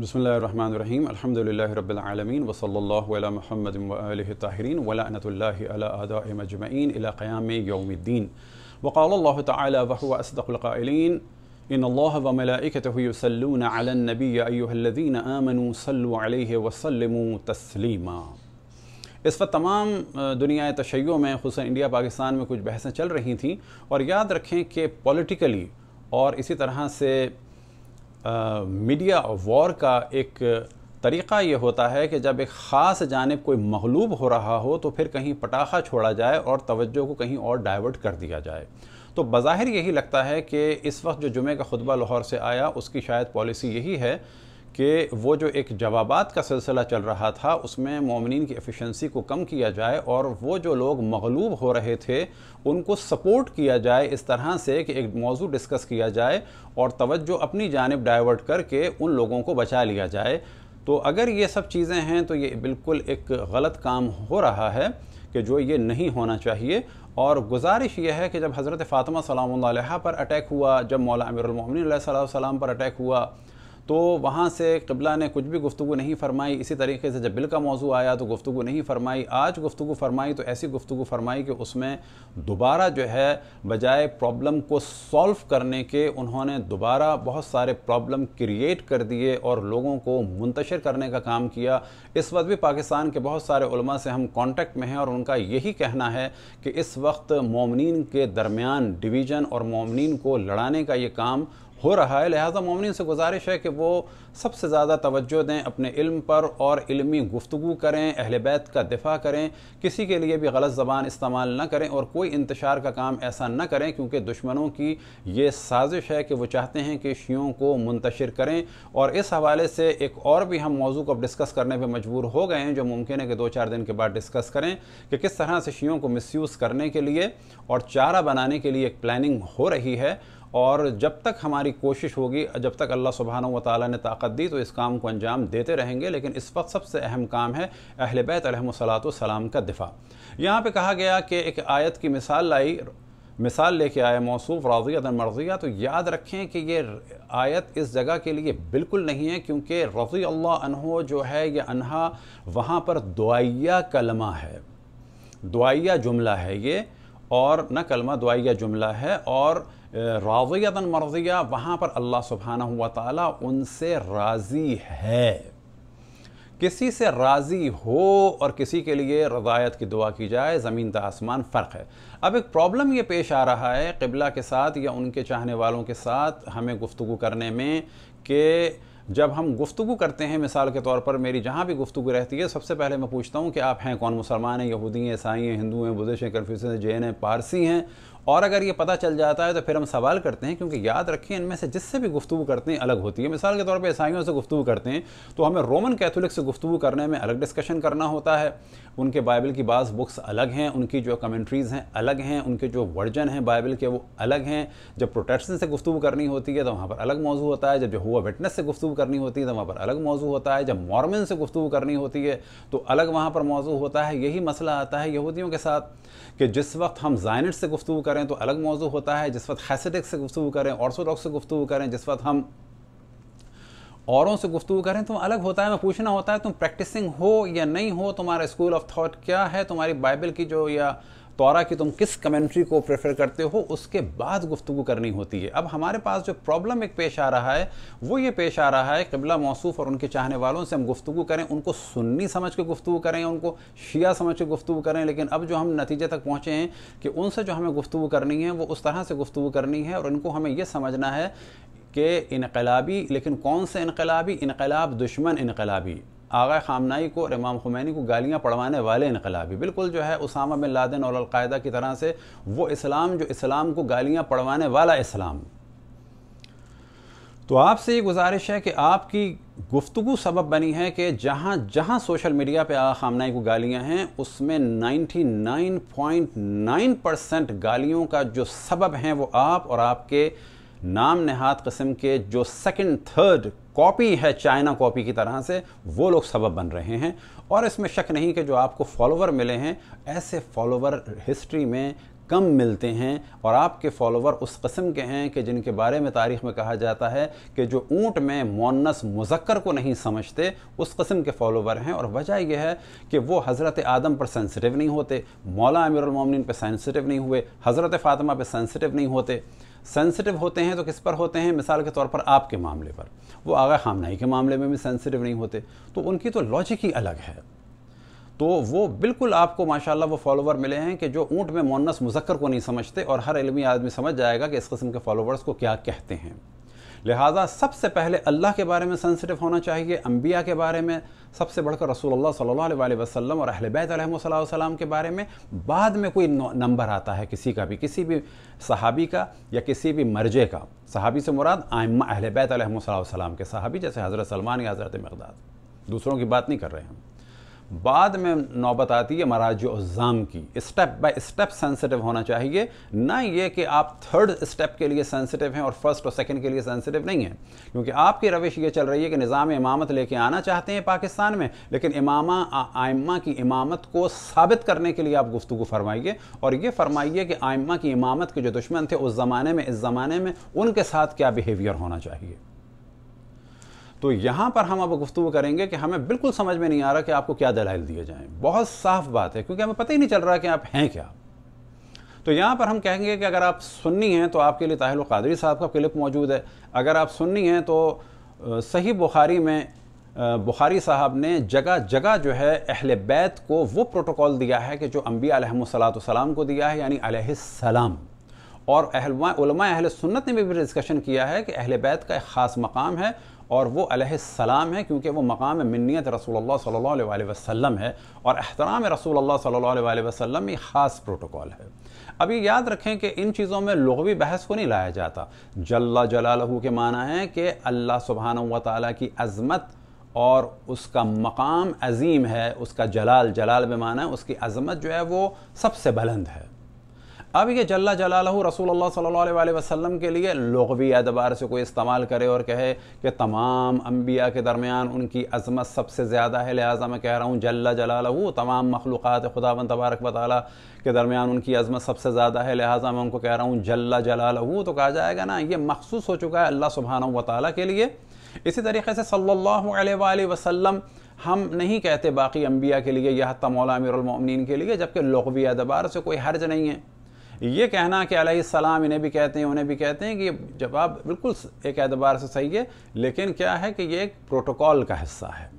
बसमीम अल्हम्दुलिल्लाह वसल आलमीन वसल्लल्लाहु अला मुहम्मद व व क़याम यौमिद्दीन वक़ाल अल्लाह तआला व हुव असदक़ुल क़ाइलीन इन अल्लाह व मलाइकतहु युसल्लून अलन नबी या इस वक्त तमाम दुनिया तशैयों में खुदा इंडिया पाकिस्तान में कुछ बहसें चल रही थीं और याद रखें कि पॉलिटिकली और इसी तरह से मीडिया वॉर का एक तरीक़ा ये होता है कि जब एक ख़ास जानब कोई मखलूब हो रहा हो तो फिर कहीं पटाखा छोड़ा जाए और तवज्जो को कहीं और डाइवर्ट कर दिया जाए तो बज़ाहिर यही लगता है कि इस वक्त जो जुमे का खुतबा लाहौर से आया उसकी शायद पॉलिसी यही है कि वो जो एक जवाबात का सिलसिला चल रहा था उसमें ममिन की एफिशिएंसी को कम किया जाए और वो जो लोग मगलूब हो रहे थे उनको सपोर्ट किया जाए इस तरह से कि एक मौजू डिस्कस किया जाए और तवज्जो अपनी जानब डाइवर्ट करके उन लोगों को बचा लिया जाए तो अगर ये सब चीज़ें हैं तो ये बिल्कुल एक गलत काम हो रहा है कि जो ये नहीं होना चाहिए और गुजारिश यह है कि जब हज़रत फ़ातिमा सलाम पर अटैक हुआ जब मौला अमीरमिन सलाम पर अटैक हुआ तो वहाँ से कबला ने कुछ भी गुफ्तु नहीं फरमाई इसी तरीके से जब बिल का मौजू आया तो गुफ्तु नहीं फरमाई आज गुफ्तु फरमाई तो ऐसी गुफ्तु फरमाई कि उसमें दोबारा जो है बजाय प्रॉब्लम को सॉल्व करने के उन्होंने दोबारा बहुत सारे प्रॉब्लम क्रिएट कर दिए और लोगों को मुंतशर करने का काम किया इस वक्त भी पाकिस्तान के बहुत सारे उलमा से हम कॉन्टेक्ट में हैं और उनका यही कहना है कि इस वक्त मोमिन के दरमियान डिवीज़न और मोमिन को लड़ाने का ये काम हो रहा है लिहाजा ममिन से गुजारिश है कि वो सबसे ज़्यादा तोज्जो दें अपने इल्म पर और इलमी गुफ्तु करें अहल बैत का दिफा करें किसी के लिए भी गलत ज़बान इस्तेमाल न करें और कोई इंतशार का काम ऐसा ना करें क्योंकि दुश्मनों की ये साजिश है कि वो चाहते हैं कि शीयों को मुंतशर करें और इस हवाले से एक और भी हम मौजू को अब डिस्कस करने पर मजबूर हो गए हैं जो मुमकिन है कि दो चार दिन के बाद डिस्कस करें कि किस तरह से शीयों को मिसयूज़ करने के लिए और चारा बनाने के लिए एक प्लानिंग हो रही है और जब तक हमारी कोशिश होगी जब तक अल्लाह सुबहान व ताली ने ताकत दी तो इस काम को अंजाम देते रहेंगे लेकिन इस वक्त सबसे अहम काम है अहल बैत सलाम का दिफा यहाँ पर कहा गया कि एक आयत की मिसाल लाई मिसाल लेके आए मौसूफ़ रज़ियत मर्ज़िया तो याद रखें कि ये आयत इस जगह के लिए बिल्कुल नहीं है क्योंकि रज़ी अल्लाह अनहो जो है ये अनहा वहाँ पर दुआया कलमा है दुआया जुमला है ये और न कलमा दुआया जुमला है और राजियतन मर्जिया वहाँ पर अल्लाह सुबहाना हुआ ताला उनसे राज़ी है किसी से राज़ी हो और किसी के लिए रदायत की दुआ की जाए ज़मीन का आसमान फ़र्क है अब एक प्रॉब्लम ये पेश आ रहा है किबला के साथ या उनके चाहने वालों के साथ हमें गुफ्तु करने में कि जब हम गुफ्तु करते हैं मिसाल के तौर पर मेरी जहाँ भी गुफ्तु रहती है सबसे पहले मैं पूछता हूँ कि आप हैं कौन मुसलमान हैं यहूदी हैं ईसाई हैं हिंदू हैं बुद्धिस्ट हैं कन्फ्यूजन हैं जैन हैं पारसी हैं और अगर ये पता चल जाता है तो फिर हम सवाल करते हैं क्योंकि याद रखें इनमें से जिससे भी गुफ्तु करते हैं अलग होती है मिसाल के तौर पर ईसाइयों से गुफ्तु करते हैं तो हमें रोमन कैथोलिक से गुफ्तु करने में अलग डिस्कशन करना होता है उनके बाइबल की बास बुक्स अलग हैं उनकी जो कमेंट्रीज़ हैं अलग हैं उनके जो वर्जन हैं बाइबल के वो अलग हैं जब प्रोटेक्शन से गुफ्तु करनी होती है तो वहाँ पर अलग मौजू होता है जब जो हुआ विटनेस से गुफ्तु करनी होती है तो वहाँ पर अलग मौजू होता है जब मॉर्मिन से गुफ्तु करनी होती है तो अलग वहाँ पर मौजू होता है यही मसला आता है यहूदियों के साथ कि जिस वक्त हम जाइनट से गुफ्तु कर करें तो अलग मौजू होता है जिस वक्त खैसेटिक से गुफ्तु करें ऑर्थोडॉक्स से गुफ्तु करें जिस वक्त हम औरों से गुफ्तु करें तो अलग होता है मैं पूछना होता है तुम प्रैक्टिसिंग हो या नहीं हो तुम्हारा स्कूल ऑफ थाट क्या है तुम्हारी बाइबल की जो या तोरा कि तुम किस कमेंट्री को प्रेफर करते हो उसके बाद गुफ्तु करनी होती है अब हमारे पास जो प्रॉब्लम एक पेश आ रहा है वो ये पेश आ रहा है कबला मौसूफ और उनके चाहने वालों से हम गुफ्तु करें उनको सुन्नी समझ के गुफ्तु करें उनको शिया समझ के गुफ्तु करें लेकिन अब जो हम नतीजे तक पहुँचे हैं कि उनसे जो हमें गुफ्तु करनी है वो उस तरह से गुफ्तु करनी है और इनको हमें यह समझना है कि इनकलाबी लेकिन कौन से इनकलाबी इनकलाब दुश्मन इनकलाबी आगा खामनाई को और इमाम खुमैनी को गालियाँ पढ़वाने वाले इनकलाबी बिल्कुल जो है उसामा बिन लादेन और अलकायदा की तरह से वो इस्लाम जो इस्लाम को गालियाँ पढ़वाने वाला इस्लाम तो आपसे ये गुजारिश है कि आपकी गुफ्तु सबब बनी है कि जहाँ जहाँ सोशल मीडिया पे आगा खामनाई को गालियाँ हैं उसमें 99.9 परसेंट गालियों का जो सबब हैं वो आप और आपके नाम नहाद कस्म के जो सेकंड थर्ड कॉपी है चाइना कॉपी की तरह से वो लोग सबब बन रहे हैं और इसमें शक नहीं कि जो आपको फॉलोवर मिले हैं ऐसे फॉलोवर हिस्ट्री में कम मिलते हैं और आपके फॉलोवर उस कस्म के हैं कि जिनके बारे में तारीख़ में कहा जाता है कि जो ऊँट में मोनस मुजक्कर को नहीं समझते उस कस्म के फॉलोवर हैं और वजह यह है कि वो हज़रत आदम पर सेंसिटिव नहीं होते मौला अमीरमिन पर सेंसिटिव नहीं हुए हज़रत फ़ातिमा पर सेंसिटिव नहीं होते सेंसिटिव होते हैं तो किस पर होते हैं मिसाल के तौर पर आपके मामले पर वो आगा खामनाई के मामले में भी सेंसिटिव नहीं होते तो उनकी तो लॉजिक ही अलग है तो वो बिल्कुल आपको माशाल्लाह वो फॉलोवर मिले हैं कि जो ऊँट में मोनस मुजक्कर को नहीं समझते और हर इलमी आदमी समझ जाएगा कि इस किस्म के फॉलोवर्स को क्या कहते हैं लिहाजा सबसे पहले अल्लाह के बारे में सेंसिटिव होना चाहिए अम्बिया के बारे में सबसे बढ़कर रसूल अलैहि वसल्लम और अहल वसल्लम के बारे में बाद में कोई नंबर आता है किसी का भी किसी भी सहाबी का या किसी भी मर्जे का सहाबी से मुराद आयमा अहल वसल्लम के सहाबी जैसे हज़रत सलमान या हज़रत मकदाद दूसरों की बात नहीं कर रहे हम बाद में नौबत आती है महाराज उज़ाम की स्टेप बाय स्टेप सेंसिटिव होना चाहिए ना ये कि आप थर्ड स्टेप के लिए सेंसिटिव हैं और फर्स्ट और सेकंड के लिए सेंसिटिव नहीं है क्योंकि आपकी रविश ये चल रही है कि निज़ाम इमामत लेके आना चाहते हैं पाकिस्तान में लेकिन इमामा आयमा की इमामत को साबित करने के लिए आप गुफ्तु फरमाइए और ये फरमाइए कि आयमा की इमामत के जो दुश्मन थे उस ज़माने में इस ज़माने में उनके साथ क्या बिहेवियर होना चाहिए तो यहाँ पर हम अब गुफ्तु करेंगे कि हमें बिल्कुल समझ में नहीं आ रहा कि आपको क्या दलाइल दिए जाएँ बहुत साफ बात है क्योंकि हमें पता ही नहीं चल रहा कि आप हैं क्या तो यहाँ पर हम कहेंगे कि अगर आप सुननी हैं तो आपके लिए ताहिल कादरी साहब का क्लिप मौजूद है अगर आप सुननी हैं तो सही बुखारी में बुखारी साहब ने जगह जगह जो है अहल बैत को वो प्रोटोकॉल दिया है कि जो अम्बिया सलाम को दिया है यानी सलाम और अहल सुन्नत ने भी डिस्कशन किया है कि अहल बैत का एक ख़ास मकाम है और वो सलाम है क्योंकि वो मकाम मन्नीत रसूल सल्ला वसम है और अहतराम रसूल अलैहि वसम ये ख़ास प्रोटोकॉल है अभी याद रखें कि इन चीज़ों में लगवी बहस को नहीं लाया जाता जल्ला जलालहू के माना है कि अल्लाह सुबहान व की अज़मत और उसका मकाम अजीम है उसका जलाल जलाल में माना है उसकी अज़मत जो है वो सबसे बुलंद है अब ये जल्ला जला रसूल अल्लाह वसलम वसल्लम के लिए लगवी एतबार से कोई इस्तेमाल करे और कहे कि तमाम अम्बिया के दरमियान उनकी अजमत सबसे ज़्यादा है लिहाजा मैं कह रहा हूँ जल्ला जला तमाम मखलूक़ खुदा बन तबारक वाली के दरमियान उनकी अजमत सबसे ज़्यादा है लिहाजा मैं उनको कह रहा हूँ जल्ला जला तो कहा जाएगा ना ये मखसूस हो चुका है अल्लाह सुबहाना वाली के लिए इसी तरीके से सल्ला वसलम हम नहीं कहते बाकी अम्बिया के लिए या हती मौला अमीरमिन के लिए जबकि लगवी एतबार से कोई हर्ज नहीं है ये कहना कि सलाम इन्हें भी कहते हैं उन्हें भी कहते हैं कि जवाब बिल्कुल एक एतबार से सही है लेकिन क्या है कि ये एक प्रोटोकॉल का हिस्सा है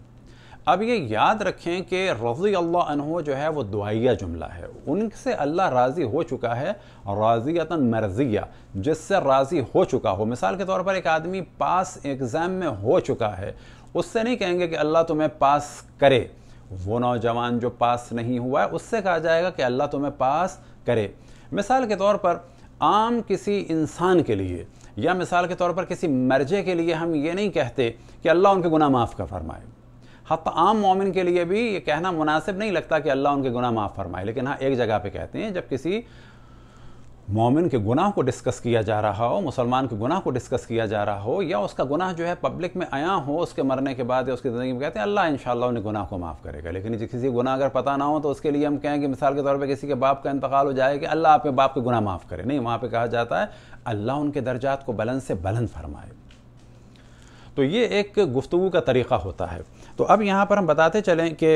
अब ये याद रखें कि रज़ी अल्लाह अनहो जो है वो दुआया जुमला है उनसे अल्लाह राज़ी हो चुका है राज़ियता मर्ज़िया जिससे राज़ी हो चुका हो मिसाल के तौर पर एक आदमी पास एग्ज़ाम में हो चुका है उससे नहीं कहेंगे कि अल्लाह तुम्हें पास करे वो नौजवान जो पास नहीं हुआ है उससे कहा जाएगा कि अल्लाह तुम्हें पास करे मिसाल के तौर पर आम किसी इंसान के लिए या मिसाल के तौर पर किसी मर्जे के लिए हम ये नहीं कहते कि अल्लाह उनके गुना माफ़ कर फरमाए हत आम मोमिन के लिए भी ये कहना मुनासिब नहीं लगता कि अल्लाह उनके गुना माफ़ फरमाए लेकिन हाँ एक जगह पे कहते हैं जब किसी मोमिन के गुनाह को डिस्कस किया जा रहा हो मुसलमान के गुनाह को डिस्कस किया जा रहा हो या उसका गुनाह जो है पब्लिक में आया हो उसके मरने के बाद या उसकी ज़िंदगी में कहते हैं अल्लाह इंशाल्लाह उन्हें गुनाह को माफ़ करेगा लेकिन किसी गुनाह अगर पता ना हो तो उसके लिए हम कहें कि मिसाल के तौर पर किसी के बाप का इंतकाल हो जाए कि अल्लाह आपके बाप के गुनाह माफ़ करे नहीं वहाँ पर कहा जाता है अल्लाह उनके दर्जात को बुलंद से बुलंद फरमाए तो ये एक गुफ्तु का तरीक़ा होता है तो अब यहाँ पर हम बताते चलें कि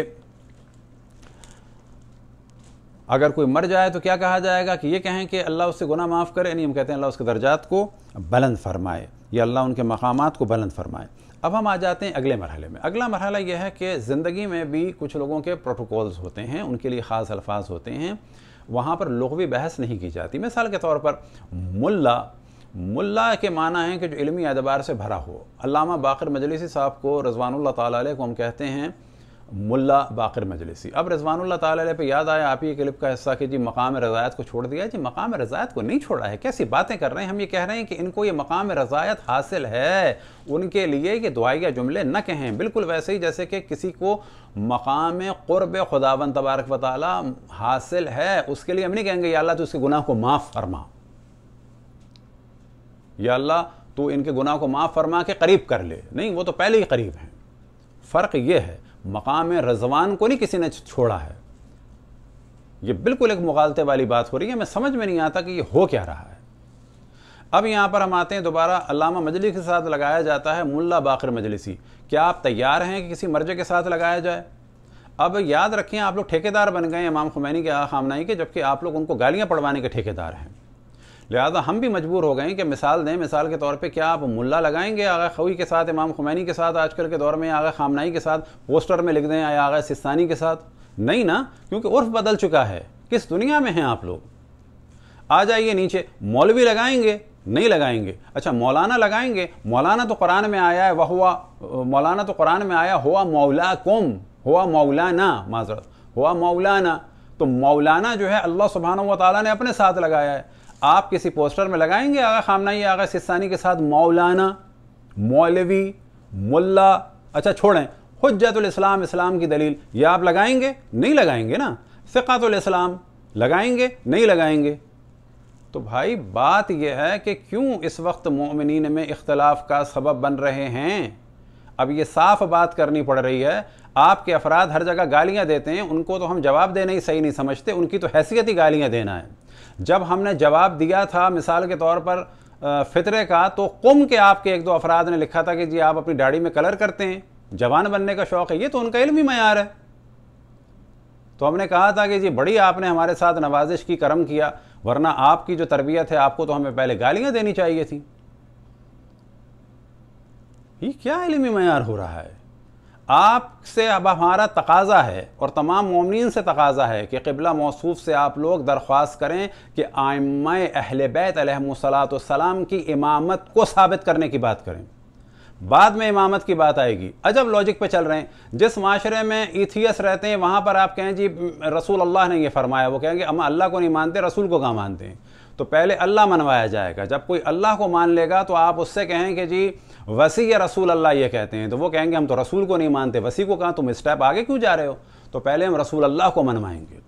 अगर कोई मर जाए तो क्या कहा जाएगा कि ये कहें कि अल्लाह उससे गुना माफ़ करे नहीं हम कहते हैं अल्लाह उसके दर्जात को बुलंद फरमाए या अल्लाह उनके मकाम को बुलंद फरमाए अब हम आ जाते हैं अगले मरहले में अगला मरहला यह है कि ज़िंदगी में भी कुछ लोगों के प्रोटोकॉल्स होते हैं उनके लिए ख़ास अल्फाज होते हैं वहाँ पर लोगवी बहस नहीं की जाती मिसाल के तौर पर मुल्ला मुल्ला के माना है कि जो इलमी एतबार से भरा हो अलामा बाकर मजलिसी साहब को रजवानुल्ला ताली को हम कहते हैं मुल्ला बाकर मजलिसी अब रजवान ताल पे याद आया आप ही क्लिप का हिस्सा कि जी मकाम रज़ायत को छोड़ दिया जी मकाम रज़ायत को नहीं छोड़ा है कैसी बातें कर रहे हैं हम ये कह रहे हैं कि इनको ये मकाम रज़ायत हासिल है उनके लिए कि दुआया जुमले न कहें बिल्कुल वैसे ही जैसे कि किसी को मकाम क़ुरब खुदावन तबारक वाली हासिल है उसके लिए हम नहीं कहेंगे या तो उसके गुनाह को माफ़ फरमा या तो इनके गुनाह को माफ़ फरमा के करीब कर ले नहीं वो तो पहले ही करीब हैं फ़र्क ये है मकाम रजवान को नहीं किसी ने छोड़ा है ये बिल्कुल एक मुगालते वाली बात हो रही है मैं समझ में नहीं आता कि ये हो क्या रहा है अब यहाँ पर हम आते हैं दोबारा अलामा मजलिस के साथ लगाया जाता है मुल्ला बाकर मजलिसी क्या आप तैयार हैं कि किसी मर्जे के साथ लगाया जाए अब याद रखें आप लोग ठेकेदार बन गए इमाम खुमैनी के आ खामनाई के जबकि आप लोग उनको गालियाँ पड़वाने के ठेकेदार हैं लिहाजा हम भी मजबूर हो गए कि मिसाल दें मिसाल के तौर पे क्या आप मुल्ला लगाएंगे आगा खवी के साथ इमाम खुमैनी के साथ आजकल के दौर में आगा खामनाई के साथ पोस्टर में लिख दें या आगा सिस्तानी के साथ नहीं ना क्योंकि उर्फ बदल चुका है किस दुनिया में हैं आप लोग आ जाइए नीचे मौलवी लगाएंगे नहीं लगाएंगे अच्छा मौलाना लगाएंगे मौलाना तो कुरान में आया है वह हुआ मौलाना तो कुरान में आया हुआ मौला कुम हुआ मौलाना माजरत हुआ मौलाना तो मौलाना जो है अल्लाह सुबहाना वाली ने अपने साथ लगाया है आप किसी पोस्टर में लगाएंगे आगा खामनाई आगा सिस्तानी के साथ मौलाना मौलवी मुल्ला अच्छा छोड़ें हजतुलस्लाम इस्लाम की दलील ये आप लगाएंगे नहीं लगाएंगे ना इस्लाम लगाएंगे नहीं लगाएंगे तो भाई बात यह है कि क्यों इस वक्त मोमिन में इख्तलाफ का सबब बन रहे हैं अब ये साफ बात करनी पड़ रही है आपके अफराद हर जगह गालियाँ देते हैं उनको तो हम जवाब देना ही सही नहीं समझते उनकी तो हैसियत ही गालियाँ देना है जब हमने जवाब दिया था मिसाल के तौर पर फितरे का तो कुम के आपके एक दो अफराद ने लिखा था कि जी आप अपनी दाढ़ी में कलर करते हैं जवान बनने का शौक़ है ये तो उनका इलमी मैार है तो हमने कहा था कि जी बड़ी आपने हमारे साथ नवाजिश की करम किया वरना आपकी जो तरबियत है आपको तो हमें पहले गालियाँ देनी चाहिए थी ये क्या इलमी मैार हो रहा है आप से अब हमारा तकाजा है और तमाम ममिन से तकाजा है कि कबला मौसूफ से आप लोग दरख्वास्त करें कि आम अहल बैत सलाम की इमामत को साबित करने की बात करें बाद में इमामत की बात आएगी अजब लॉजिक पे चल रहे हैं जिस माशरे में इथियस रहते हैं वहाँ पर आप कहें जी रसूल अल्लाह ने ये फरमाया वो कहेंगे हम अल्लाह को नहीं मानते रसूल को कहाँ मानते हैं तो पहले अल्लाह मनवाया जाएगा जब कोई अल्लाह को मान लेगा तो आप उससे कहें कि जी वसी या रसूल अल्लाह ये कहते हैं तो वो कहेंगे हम तो रसूल को नहीं मानते वसी को कहा तुम स्टेप आगे क्यों जा रहे हो तो पहले हम रसूल अल्लाह को मनवाएंगे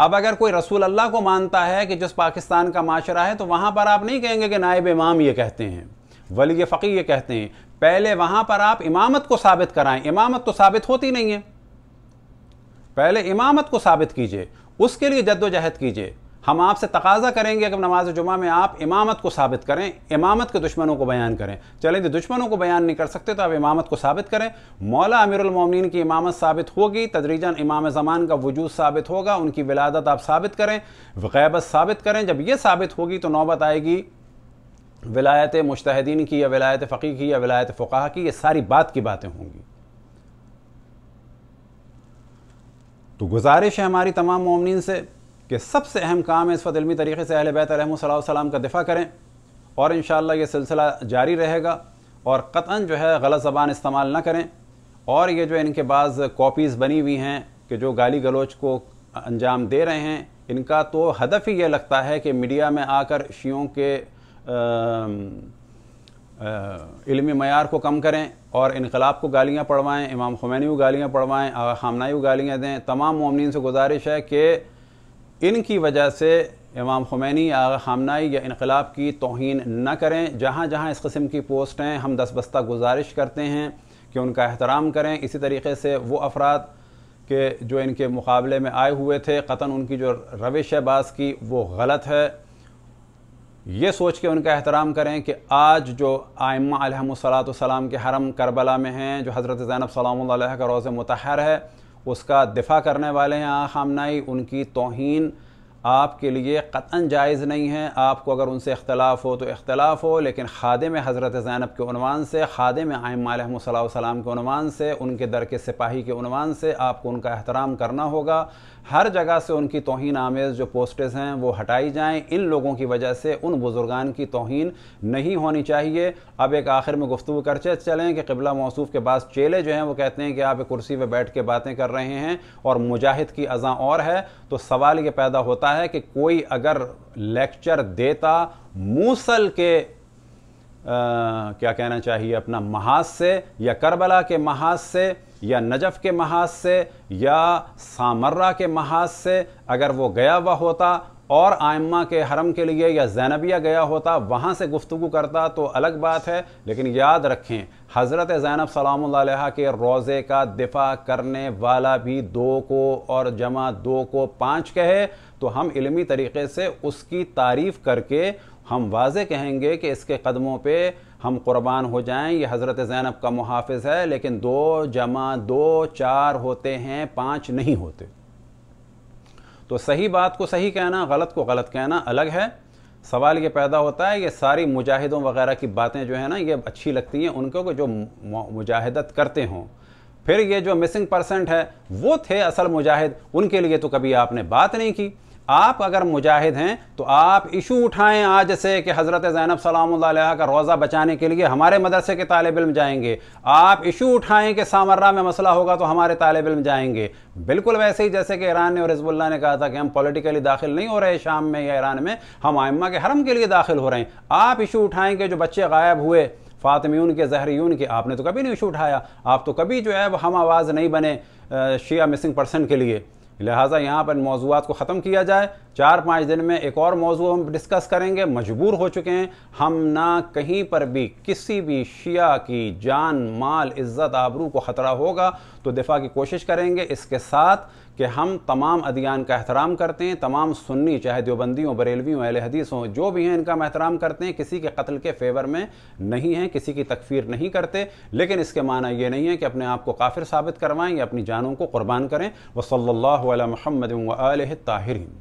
अब अगर कोई रसूल अल्लाह को मानता है कि जिस पाकिस्तान का माशरा है तो वहाँ पर आप नहीं कहेंगे कि नायब इमाम ये कहते हैं वली फ़कीर ये कहते हैं पहले वहाँ पर आप इमामत को साबित कराएं इमामत तो साबित होती नहीं है पहले इमामत को साबित कीजिए उसके लिए जद्दोजहद कीजिए हम आपसे तकाजा करेंगे कि नमाज जुमा में आप इमामत को साबित करें इमामत के दुश्मनों को बयान करें चलें तो दुश्मनों को बयान नहीं कर सकते तो आप इमामत को साबित करें मौला अमीरमिन की इमामत साबित होगी तदरीजन इमाम ज़मान का वजूद साबित होगा उनकी विलादत आप साबित करें गैबत साबित करें जब यह साबित होगी तो नौबत आएगी विलायत मुश्तदीन की या विलायत फ़की की या विलायत फ़ुकाह की ये सारी बात की बातें होंगी तो गुजारिश है हमारी तमाम ममिन से कि सबसे अहम काम है इस वक्त इलमी तरीके से अहल बैत सलाम का दिफा करें और इन ये सिलसिला जारी रहेगा और कतान जो है गलत ज़बान इस्तेमाल ना करें और ये जो इनके बाद कॉपीज़ बनी हुई हैं कि जो गाली गलोच को अंजाम दे रहे हैं इनका तो हदफ ही ये लगता है कि मीडिया में आकर शियों के इलमी मैार को कम करें और इनकलाब को गालियाँ पढ़वाएँ इमाम खुमैनी को गालियाँ पढ़वाएँ खामनाई को गालियाँ दें तमाम ममिन से गुजारिश है कि इनकी वजह से इमाम खुमैनी आगा खामनाई या इनकलाब की तोहन न करें जहाँ जहाँ इस कस्म की पोस्ट हैं हम दस बस्ता गुजारिश करते हैं कि उनका एहतराम करें इसी तरीके से वो अफराद के जो इनके मुकाबले में आए हुए थे कतन उनकी जो रविश है बास की वो गलत है ये सोच के उनका एहतराम करें कि आज जो आयमा सलाम के हरम करबला में हैं जो हज़रत ज़ैनब सलाम का रोज़ मतहर है उसका दिफा करने वाले हैं खामनाई उनकी तोहन आपके लिए कतन जायज़ नहीं है आपको अगर उनसे इख्तलाफ हो तो इख्तलाफ हो लेकिन खादम हज़रत ज़ैनब के अनवान से खादम मालूम के अनवान से उनके दर के सिपाही के अनवान से आपको उनका एहतराम करना होगा हर जगह से उनकी तोहन आमेज़ जो पोस्टेस हैं वो हटाई जाएँ इन लोगों की वजह से उन बुज़ुर्गान की तोहन नहीं होनी चाहिए अब एक आखिर में गुफ्तु कर चलें कि कबला मौसू के बाद चेले जो हैं वो कहते हैं कि आप कुर्सी पर बैठ के बातें कर रहे हैं और मुजाहिद की अज़ा और है तो सवाल ये पैदा होता है है कि कोई अगर लेक्चर देता मूसल के आ, क्या कहना चाहिए अपना महाज से या करबला के महाज से या नजफ़ के महाज से या सामर्रा के महाज से अगर वो गया हुआ होता और आयमा के हरम के लिए या जैनबिया गया होता वहाँ से गुफ्तु करता तो अलग बात है लेकिन याद रखें हज़रत ज़ैनब सलाम के रोज़े का दिफा करने वाला भी दो को और जमा दो को पाँच कहे तो हम इलमी तरीके से उसकी तारीफ़ करके हम वाज कहेंगे कि इसके कदमों पे हम कुर्बान हो जाएं ये हज़रत ज़ैनब का मुहाफ़ है लेकिन दो जमा दो चार होते हैं पाँच नहीं होते तो सही बात को सही कहना गलत को गलत कहना अलग है सवाल ये पैदा होता है ये सारी मुजाहिदों वगैरह की बातें जो है ना ये अच्छी लगती हैं उनको को जो मुजाहिदत करते हों फिर ये जो मिसिंग परसेंट है वो थे असल मुजाहिद उनके लिए तो कभी आपने बात नहीं की आप अगर मुजाहिद हैं तो आप इशू उठाएं आज से कि हज़रत ज़ैनब सलाम का रोज़ा बचाने के लिए हमारे मदरसे के तालब इम जाएंगे आप इशू उठाएं कि सामर्रा में मसला होगा तो हमारे तालब इम जाएंगे बिल्कुल वैसे ही जैसे कि ईरान ने और हिजबुल्ला ने कहा था कि हम पॉलिटिकली दाखिल नहीं हो रहे शाम में या ईरान में हम आयमा के हरम के लिए दाखिल हो रहे हैं आप इशू उठाएं कि जो बच्चे गायब हुए फातमियून के जहरीून के आपने तो कभी नहीं इशू उठाया आप तो कभी जो है हम आवाज़ नहीं बने शिया मिसिंग पर्सन के लिए लिहाजा यहाँ पर मौजूद को ख़त्म किया जाए चार पाँच दिन में एक और मौजू हम डिस्कस करेंगे मजबूर हो चुके हैं हम ना कहीं पर भी किसी भी शिया की जान माल इज़्ज़त आबरू को ख़तरा होगा तो दिफा की कोशिश करेंगे इसके साथ कि हम तमाम अदियान का एहतराम करते हैं तमाम सुन्नी चाहे देवबंदी हों बरेलवी हों अहल हदीस हों जो भी हैं इनका हम एहतराम करते हैं किसी के कत्ल के फेवर में नहीं हैं किसी की तकफीर नहीं करते लेकिन इसके माना ये नहीं है कि अपने आप को काफिर साबित करवाएं या अपनी जानों को कुर्बान करें वसल्ला महमद ताहिरीन